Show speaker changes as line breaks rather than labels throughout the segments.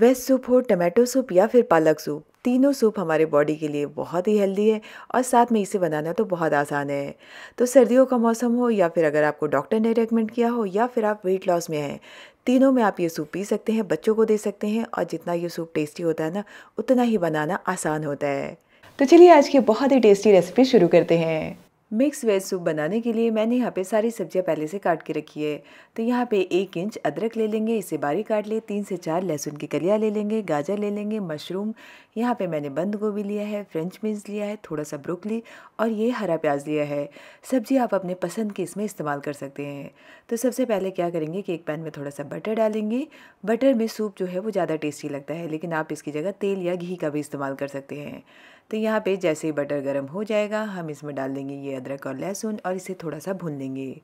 veg soup हो tomato soup या फिर पालक सूप तीनों सूप हमारे बॉडी के लिए बहुत ही हेल्दी है और साथ में इसे बनाना तो बहुत आसान है तो सर्दियों का मौसम हो या फिर अगर आपको डॉक्टर ने रेकमेंड किया हो या फिर आप वेट लॉस में हैं तीनों में आप ये सूप पी सकते हैं बच्चों को दे सकते हैं और जितना ये सूप टेस्टी होता है ना उतना ही बनाना आसान होता है तो चलिए आज की बहुत ही टेस्टी रेसिपी शुरू करते हैं मिक्स वेज सूप बनाने के लिए मैंने यहाँ पे सारी सब्जियाँ पहले से काट के रखी है तो यहाँ पे एक इंच अदरक ले लेंगे इसे बारीक काट लिए तीन से चार लहसुन की कलियाँ ले लेंगे गाजर ले लेंगे मशरूम यहाँ पे मैंने बंद गोभी लिया है फ्रेंच बीन्स लिया है थोड़ा सा ब्रोकली और ये हरा प्याज लिया है सब्जी आप अपने पसंद की इसमें इस्तेमाल कर सकते हैं तो सबसे पहले क्या करेंगे कि एक पैन में थोड़ा सा बटर डालेंगे बटर में सूप जो है वो ज़्यादा टेस्टी लगता है लेकिन आप इसकी जगह तेल या घी का भी इस्तेमाल कर सकते हैं तो यहाँ पे जैसे ही बटर गर्म हो जाएगा हम इसमें डाल देंगे ये अदरक और लहसुन और इसे थोड़ा सा भून देंगे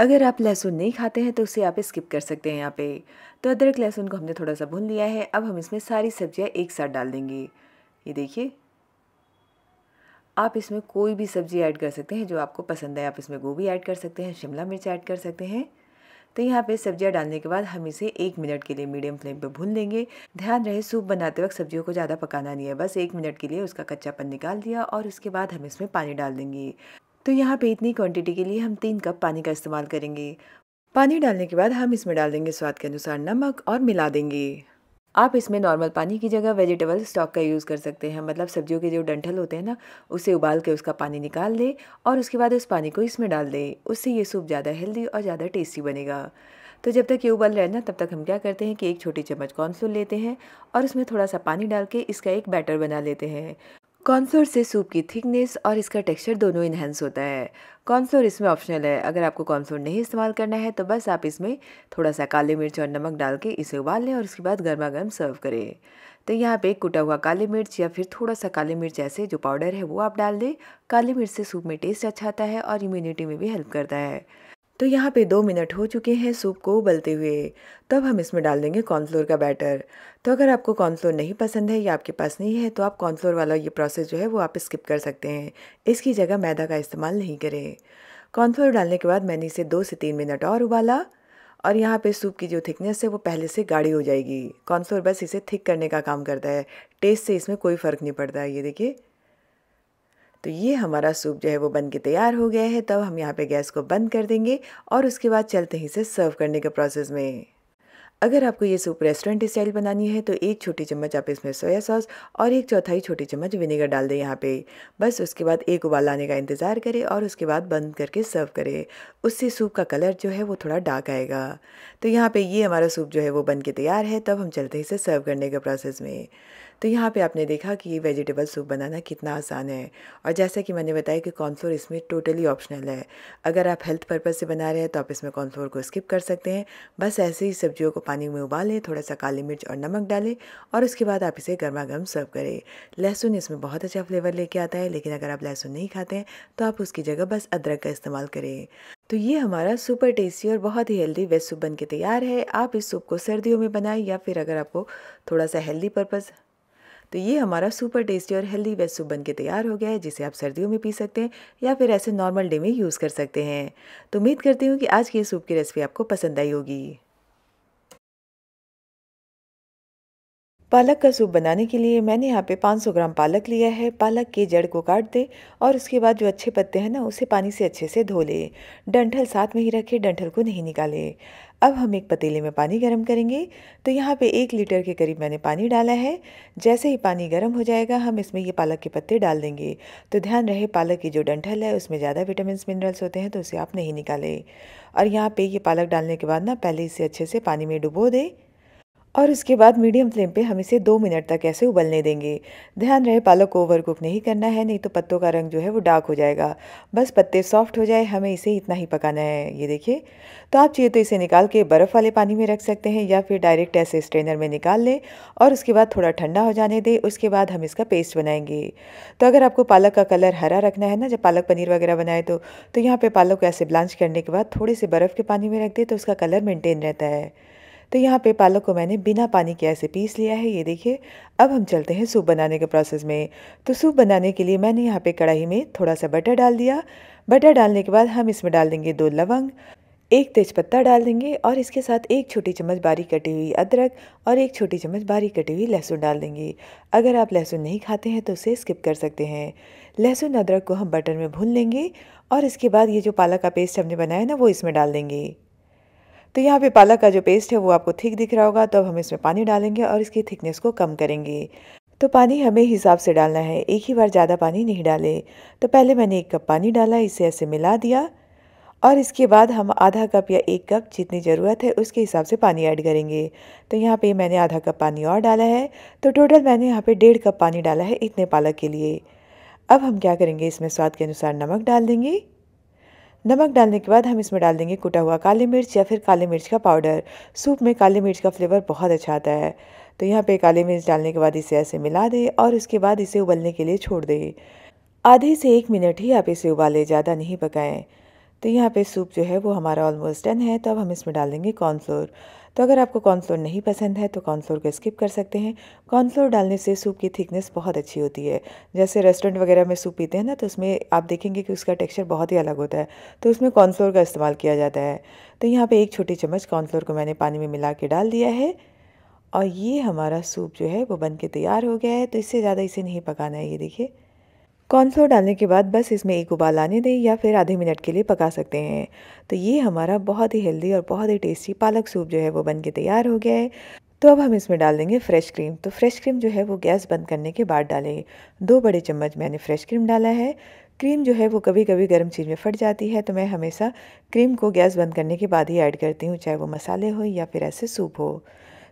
अगर आप लहसुन नहीं खाते हैं तो उसे आप स्किप कर सकते हैं यहाँ पे तो अदरक लहसुन को हमने थोड़ा सा भून लिया है अब हम इसमें सारी सब्जियाँ एक साथ डाल देंगे ये देखिए आप इसमें कोई भी सब्ज़ी ऐड कर सकते हैं जो आपको पसंद है आप इसमें गोभी ऐड कर सकते हैं शिमला मिर्च ऐड कर सकते हैं तो यहाँ पे सब्जियाँ डालने के बाद हम इसे एक मिनट के लिए मीडियम फ्लेम पे भून लेंगे ध्यान रहे सूप बनाते वक्त सब्जियों को ज़्यादा पकाना नहीं है बस एक मिनट के लिए उसका कच्चापन निकाल दिया और उसके बाद हम इसमें पानी डाल देंगे तो यहाँ पे इतनी क्वांटिटी के लिए हम तीन कप पानी का इस्तेमाल करेंगे पानी डालने के बाद हम इसमें डाल देंगे स्वाद के अनुसार नमक और मिला देंगे आप इसमें नॉर्मल पानी की जगह वेजिटेबल स्टॉक का यूज़ कर सकते हैं मतलब सब्जियों के जो डंठल होते हैं ना उसे उबाल के उसका पानी निकाल लें और उसके बाद उस पानी को इसमें डाल दें उससे ये सूप ज़्यादा हेल्दी और ज़्यादा टेस्टी बनेगा तो जब तक ये उबल रहे ना तब तक हम क्या करते हैं कि एक छोटी चम्मच कॉर्नफ्लोर लेते हैं और उसमें थोड़ा सा पानी डाल के इसका एक बैटर बना लेते हैं कॉन्सोर से सूप की थिकनेस और इसका टेक्सचर दोनों इन्हेंस होता है कॉन्सोर इसमें ऑप्शनल है अगर आपको कॉन्सोर नहीं इस्तेमाल करना है तो बस आप इसमें थोड़ा सा काली मिर्च और नमक डाल के इसे उबाल लें और उसके बाद गर्मा गर्म सर्व करें तो यहाँ पे कुटा हुआ काली मिर्च या फिर थोड़ा सा काली मिर्च ऐसे जो पाउडर है वो आप डाल दें काली मिर्च से सूप में टेस्ट अच्छा आता है और इम्यूनिटी में भी हेल्प करता है तो यहाँ पे दो मिनट हो चुके हैं सूप को उबलते हुए तब हम इसमें डाल देंगे कॉर्नफ्लोर का बैटर तो अगर आपको कॉर्नफ्लोर नहीं पसंद है या आपके पास नहीं है तो आप कॉर्नफ्लोर वाला ये प्रोसेस जो है वो आप स्किप कर सकते हैं इसकी जगह मैदा का इस्तेमाल नहीं करें कॉर्नफ्लोर डालने के बाद मैंने इसे दो से तीन मिनट और उबाला और यहाँ पे सूप की जो थिकनेस है वो पहले से गाढ़ी हो जाएगी कॉर्नफ्लोर बस इसे थिक करने का काम करता है टेस्ट से इसमें कोई फ़र्क नहीं पड़ता है ये देखिए तो ये हमारा सूप जो है वो बन के तैयार हो गया है तब हम यहाँ पे गैस को बंद कर देंगे और उसके बाद चलते ही से सर्व करने के प्रोसेस में अगर आपको ये सूप रेस्टोरेंट स्टाइल बनानी है तो एक छोटी चम्मच आप इसमें सोया सॉस और एक चौथाई छोटी चम्मच विनेगर डाल दें यहाँ पे बस उसके बाद एक उबाल आने का इंतज़ार करें और उसके बाद बंद करके सर्व करें उससे सूप का कलर जो है वो थोड़ा डार्क आएगा तो यहाँ पे ये हमारा सूप जो है वो बन के तैयार है तब हम चलते हैं इसे सर्व करने के प्रोसेस में तो यहाँ पे आपने देखा कि वेजिटेबल सूप बनाना कितना आसान है और जैसा कि मैंने बताया कि कॉर्नफ्लोर इसमें टोटली ऑप्शनल है अगर आप हेल्थ पर्पज़ से बना रहे हैं तो आप इसमें कॉर्नफ्लोर को स्किप कर सकते हैं बस ऐसे ही सब्जियों को पानी में उबालें थोड़ा सा काली मिर्च और नमक डालें और उसके बाद आप इसे गर्मा गर्म सर्व करें लहसुन इसमें बहुत अच्छा फ्लेवर लेके आता है लेकिन अगर आप लहसुन नहीं खाते हैं तो आप उसकी जगह बस अदरक का इस्तेमाल करें तो ये हमारा सुपर टेस्टी और बहुत ही हेल्दी वेज सूप बन के तैयार है आप इस सूप को सर्दियों में बनाएं या फिर अगर आपको थोड़ा सा हेल्दी पर्पज़ तो ये हमारा सुपर टेस्टी और हेल्दी वेज सूप बन के तैयार हो गया है जिसे आप सर्दियों में पी सकते हैं या फिर ऐसे नॉर्मल डे में यूज़ कर सकते हैं तो उम्मीद करती हूँ कि आज की सूप की रेसिपी आपको पसंद आई होगी पालक का सूप बनाने के लिए मैंने यहाँ पे 500 ग्राम पालक लिया है पालक के जड़ को काट दें और उसके बाद जो अच्छे पत्ते हैं ना उसे पानी से अच्छे से धो लें डंठल साथ में ही रखें डंठल को नहीं निकालें अब हम एक पतीले में पानी गर्म करेंगे तो यहाँ पे एक लीटर के करीब मैंने पानी डाला है जैसे ही पानी गर्म हो जाएगा हम इसमें ये पालक के पत्ते डाल देंगे तो ध्यान रहे पालक की जो डंठल है उसमें ज़्यादा विटामिन मिनरल्स होते हैं तो उसे आप नहीं निकालें और यहाँ पर ये पालक डालने के बाद ना पहले इसे अच्छे से पानी में डुबो दें और उसके बाद मीडियम फ्लेम पे हम इसे दो मिनट तक ऐसे उबलने देंगे ध्यान रहे पालक को ओवर कुक नहीं करना है नहीं तो पत्तों का रंग जो है वो डार्क हो जाएगा बस पत्ते सॉफ्ट हो जाए हमें इसे इतना ही पकाना है ये देखिए तो आप चाहिए तो इसे निकाल के बर्फ़ वाले पानी में रख सकते हैं या फिर डायरेक्ट ऐसे स्ट्रेनर में निकाल लें और उसके बाद थोड़ा ठंडा हो जाने दें उसके बाद हम इसका पेस्ट बनाएंगे तो अगर आपको पालक का कलर हरा रखना है ना जब पालक पनीर वगैरह बनाए तो, तो, यहाँ पर पालक को ऐसे ब्लांच करने के बाद थोड़े से बर्फ़ के पानी में रख दें तो उसका कलर मेनटेन रहता है तो यहाँ पे पालक को मैंने बिना पानी के ऐसे पीस लिया है ये देखिए अब हम चलते हैं सूप बनाने के प्रोसेस में तो सूप बनाने के लिए मैंने यहाँ पे कढ़ाई में थोड़ा सा बटर डाल दिया बटर डालने के बाद हम इसमें डाल देंगे दो लवंग एक तेज़पत्ता डाल देंगे और इसके साथ एक छोटी चम्मच बारीक कटी हुई अदरक और एक छोटी चम्मच बारीक कटी हुई लहसुन डाल देंगे अगर आप लहसुन नहीं खाते हैं तो उसे स्किप कर सकते हैं लहसुन अदरक को हम बटर में भून लेंगे और इसके बाद ये जो पालक का पेस्ट हमने बनाया ना वो इसमें डाल देंगे तो यहाँ पे पालक का जो पेस्ट है वो आपको थिक दिख रहा होगा तो अब हम इसमें पानी डालेंगे और इसकी थिकनेस को कम करेंगे तो पानी हमें हिसाब से डालना है एक ही बार ज़्यादा पानी नहीं डाले तो पहले मैंने एक कप पानी डाला इसे ऐसे मिला दिया और इसके बाद हम आधा कप या एक कप जितनी ज़रूरत है उसके हिसाब से पानी ऐड करेंगे तो यहाँ पे मैंने आधा कप पानी और डाला है तो टोटल मैंने यहाँ पे डेढ़ कप पानी डाला है इतने पालक के लिए अब हम क्या करेंगे इसमें स्वाद के अनुसार नमक डाल देंगे नमक डालने के बाद हम इसमें डाल देंगे कुटा हुआ काली मिर्च या फिर काली मिर्च का पाउडर सूप में काली मिर्च का फ्लेवर बहुत अच्छा आता है तो यहाँ पे काली मिर्च डालने के बाद इसे ऐसे मिला दें और उसके बाद इसे उबलने के लिए छोड़ दें आधे से एक मिनट ही आप इसे उबालें ज़्यादा नहीं पकाएं तो यहाँ पे सूप जो है वो हमारा ऑलमोस्ट डन है तो अब हम इसमें डाल देंगे कॉर्नफ्लोर तो अगर आपको कॉर्नफ्लोर नहीं पसंद है तो कॉर्नफ्लोर को स्किप कर सकते हैं कॉर्नफ्लोर डालने से सूप की थिकनेस बहुत अच्छी होती है जैसे रेस्टोरेंट वगैरह में सूप पीते हैं ना तो उसमें आप देखेंगे कि उसका टेक्सचर बहुत ही अलग होता है तो उसमें कॉर्नफ्लोर का इस्तेमाल किया जाता है तो यहाँ पर एक छोटी चम्मच कॉर्नफ्लोर को मैंने पानी में मिला के डाल दिया है और ये हमारा सूप जो है वो बन के तैयार हो गया है तो इससे ज़्यादा इसे नहीं पकाना है ये देखिए कॉर्नफ्लोर डालने के बाद बस इसमें एक उबाल आने दें या फिर आधे मिनट के लिए पका सकते हैं तो ये हमारा बहुत ही हेल्दी और बहुत ही टेस्टी पालक सूप जो है वो बन के तैयार हो गया है तो अब हम इसमें डाल देंगे फ्रेश क्रीम तो फ्रेश क्रीम जो है वो गैस बंद करने के बाद डालें दो बड़े चम्मच मैंने फ्रेश क्रीम डाला है क्रीम जो है वो कभी कभी गर्म चीज़ में फट जाती है तो मैं हमेशा क्रीम को गैस बंद करने के बाद ही ऐड करती हूँ चाहे वो मसाले हो या फिर ऐसे सूप हो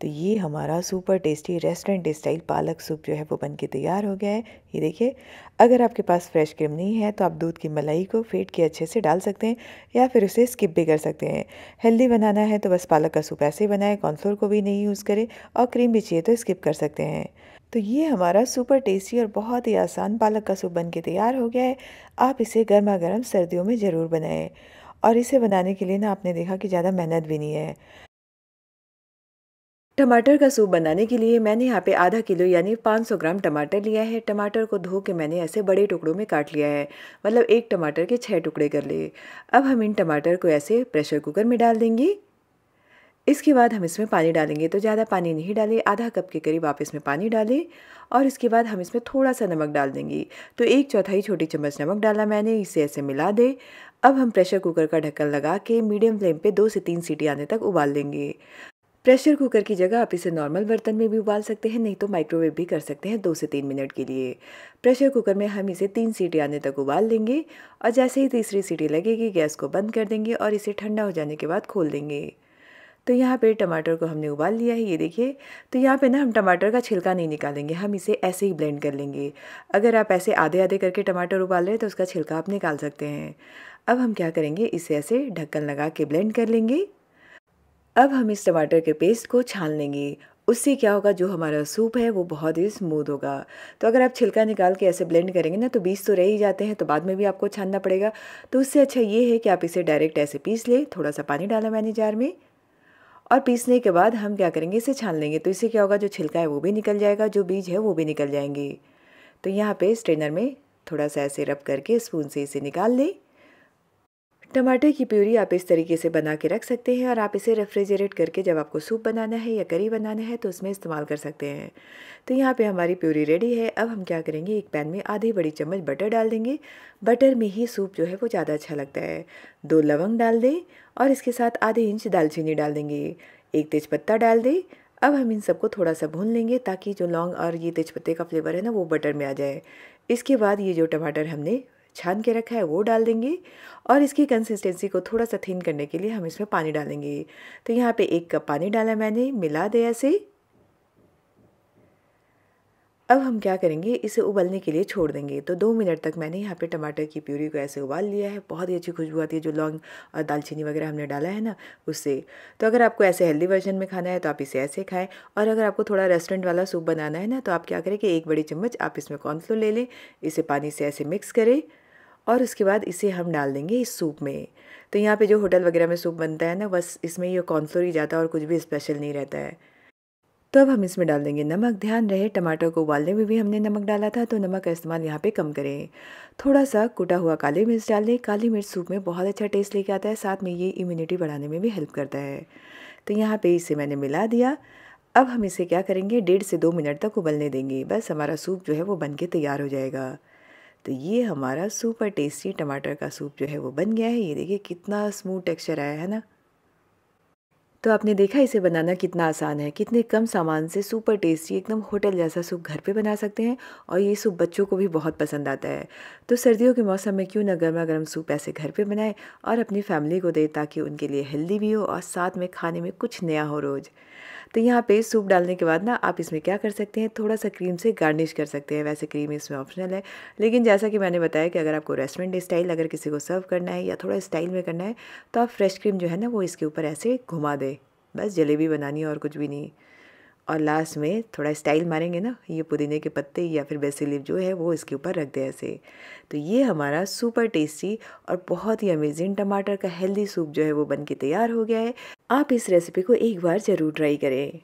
तो ये हमारा सुपर टेस्टी रेस्टोरेंट स्टाइल पालक सूप जो है वो बन के तैयार हो गया है ये देखिए अगर आपके पास फ्रेश क्रीम नहीं है तो आप दूध की मलाई को फेंट के अच्छे से डाल सकते हैं या फिर उसे स्किप भी कर सकते हैं हेल्दी बनाना है तो बस पालक का सूप ऐसे ही बनाए कॉर्नफ्लोर को भी नहीं यूज़ करें और क्रीम भी चाहिए तो स्किप कर सकते हैं तो ये हमारा सुपर टेस्टी और बहुत ही आसान पालक का सूप बन के तैयार हो गया है आप इसे गर्मा गर्म सर्दियों में ज़रूर बनाएं और इसे बनाने के लिए ना आपने देखा कि ज़्यादा मेहनत भी नहीं है टमाटर का सूप बनाने के लिए मैंने यहाँ पे आधा किलो यानी 500 ग्राम टमाटर लिया है टमाटर को धो के मैंने ऐसे बड़े टुकड़ों में काट लिया है मतलब एक टमाटर के छः टुकड़े कर लिए अब हम इन टमाटर को ऐसे प्रेशर कुकर में डाल देंगे इसके बाद हम इसमें पानी डालेंगे तो ज़्यादा पानी नहीं डालें आधा कप के करीब आप इसमें पानी डालें और इसके बाद हम इसमें थोड़ा सा नमक डाल देंगे तो एक चौथाई छोटी चम्मच नमक डाला मैंने इसे ऐसे मिला दे अब हम प्रेशर कुकर का ढक्कन लगा के मीडियम फ्लेम पे दो से तीन सीटी आने तक उबाल लेंगे प्रेशर कुकर की जगह आप इसे नॉर्मल बर्तन में भी उबाल सकते हैं नहीं तो माइक्रोवेव भी कर सकते हैं दो से तीन मिनट के लिए प्रेशर कुकर में हम इसे तीन सीटी आने तक उबाल लेंगे और जैसे ही तीसरी सीटी लगेगी गैस को बंद कर देंगे और इसे ठंडा हो जाने के बाद खोल देंगे तो यहाँ पे टमाटर को हमने उबाल लिया है ये देखिए तो यहाँ पे ना हम टमाटर का छिलका नहीं निकालेंगे हम इसे ऐसे ही ब्लेंड कर लेंगे अगर आप ऐसे आधे आधे करके टमाटर उबाल रहे हैं तो उसका छिलका आप निकाल सकते हैं अब हम क्या करेंगे इसे ऐसे ढक्कन लगा के ब्लेंड कर लेंगे अब हम इस टमाटर के पेस्ट को छान लेंगे उससे क्या होगा जो हमारा सूप है वो बहुत ही स्मूथ होगा तो अगर आप छिलका निकाल के ऐसे ब्लेंड करेंगे ना तो बीज तो रह ही जाते हैं तो बाद में भी आपको छानना पड़ेगा तो उससे अच्छा ये है कि आप इसे डायरेक्ट ऐसे पीस लें थोड़ा सा पानी डाला मैंने जार में और पीसने के बाद हम क्या करेंगे इसे छान लेंगे तो इससे क्या होगा जो छिलका है वो भी निकल जाएगा जो बीज है वो भी निकल जाएंगे तो यहाँ पे स्ट्रेनर में थोड़ा सा ऐसे रब करके स्पून से इसे निकाल लें टमाटर की प्यूरी आप इस तरीके से बना के रख सकते हैं और आप इसे रेफ्रिजरेट करके जब आपको सूप बनाना है या करी बनाना है तो उसमें इस्तेमाल कर सकते हैं तो यहाँ पे हमारी प्यूरी रेडी है अब हम क्या करेंगे एक पैन में आधी बड़ी चम्मच बटर डाल देंगे बटर में ही सूप जो है वो ज़्यादा अच्छा लगता है दो लवंग डाल दें और इसके साथ आधे इंच दालचीनी डाल देंगे एक तेज़पत्ता डाल दें अब हम इन सबको थोड़ा सा भून लेंगे ताकि जो लौंग और ये तेज़पत्ते का फ्लेवर है ना वो बटर में आ जाए इसके बाद ये जो टमाटर हमने छान के रखा है वो डाल देंगे और इसकी कंसिस्टेंसी को थोड़ा सा थिन करने के लिए हम इसमें पानी डालेंगे तो यहाँ पे एक कप पानी डाला मैंने मिला दिया से अब हम क्या करेंगे इसे उबलने के लिए छोड़ देंगे तो दो मिनट तक मैंने यहाँ पे टमाटर की प्यूरी को ऐसे उबाल लिया है बहुत ही अच्छी खुशबू आती है जो लौंग और दालचीनी वगैरह हमने डाला है ना उससे तो अगर आपको ऐसे हेल्दी वर्जन में खाना है तो आप इसे ऐसे खाएं और अगर आपको थोड़ा रेस्टोरेंट वाला सूप बनाना है ना तो आप क्या करें कि एक बड़ी चम्मच आप इसमें कॉर्नफ्लोर ले लें इसे पानी से ऐसे मिक्स करें और उसके बाद इसे हम डाल देंगे इस सूप में तो यहाँ पे जो होटल वगैरह में सूप बनता है ना बस इसमें ये कॉर्नफ्लोर ही जाता है और कुछ भी स्पेशल नहीं रहता है तो अब हम इसमें डाल देंगे नमक ध्यान रहे टमाटर को उबालने में भी हमने नमक डाला था तो नमक का इस्तेमाल यहाँ पे कम करें थोड़ा सा कुटा हुआ काली मिर्च डाल दें काली मिर्च सूप में बहुत अच्छा टेस्ट लेके आता है साथ में ये इम्यूनिटी बढ़ाने में भी हेल्प करता है तो यहाँ पे इसे मैंने मिला दिया अब हम इसे क्या करेंगे डेढ़ से दो मिनट तक उबलने देंगे बस हमारा सूप जो है वो बन के तैयार हो जाएगा तो ये हमारा सुपर टेस्टी टमाटर का सूप जो है वो बन गया है ये देखिए कितना स्मूथ टेक्सचर आया है ना तो आपने देखा इसे बनाना कितना आसान है कितने कम सामान से सुपर टेस्टी एकदम होटल जैसा सूप घर पे बना सकते हैं और ये सूप बच्चों को भी बहुत पसंद आता है तो सर्दियों के मौसम में क्यों ना गर्मा गर्म सूप ऐसे घर पे बनाएं और अपनी फैमिली को दें ताकि उनके लिए हेल्दी भी हो और साथ में खाने में कुछ नया हो रोज़ तो यहाँ पे सूप डालने के बाद ना आप इसमें क्या कर सकते हैं थोड़ा सा क्रीम से गार्निश कर सकते हैं वैसे क्रीम इसमें ऑप्शनल है लेकिन जैसा कि मैंने बताया कि अगर आपको रेस्टोरेंट स्टाइल अगर किसी को सर्व करना है या थोड़ा स्टाइल में करना है तो आप फ्रेश क्रीम जो है ना वो इसके ऊपर ऐसे घुमा दें बस जलेबी बनानी है और कुछ भी नहीं और लास्ट में थोड़ा स्टाइल मारेंगे ना ये पुदीने के पत्ते या फिर बेसी जो है वो इसके ऊपर रख दें ऐसे तो ये हमारा सुपर टेस्टी और बहुत ही अमेजिंग टमाटर का हेल्दी सूप जो है वो बन के तैयार हो गया है आप इस रेसिपी को एक बार ज़रूर ट्राई करें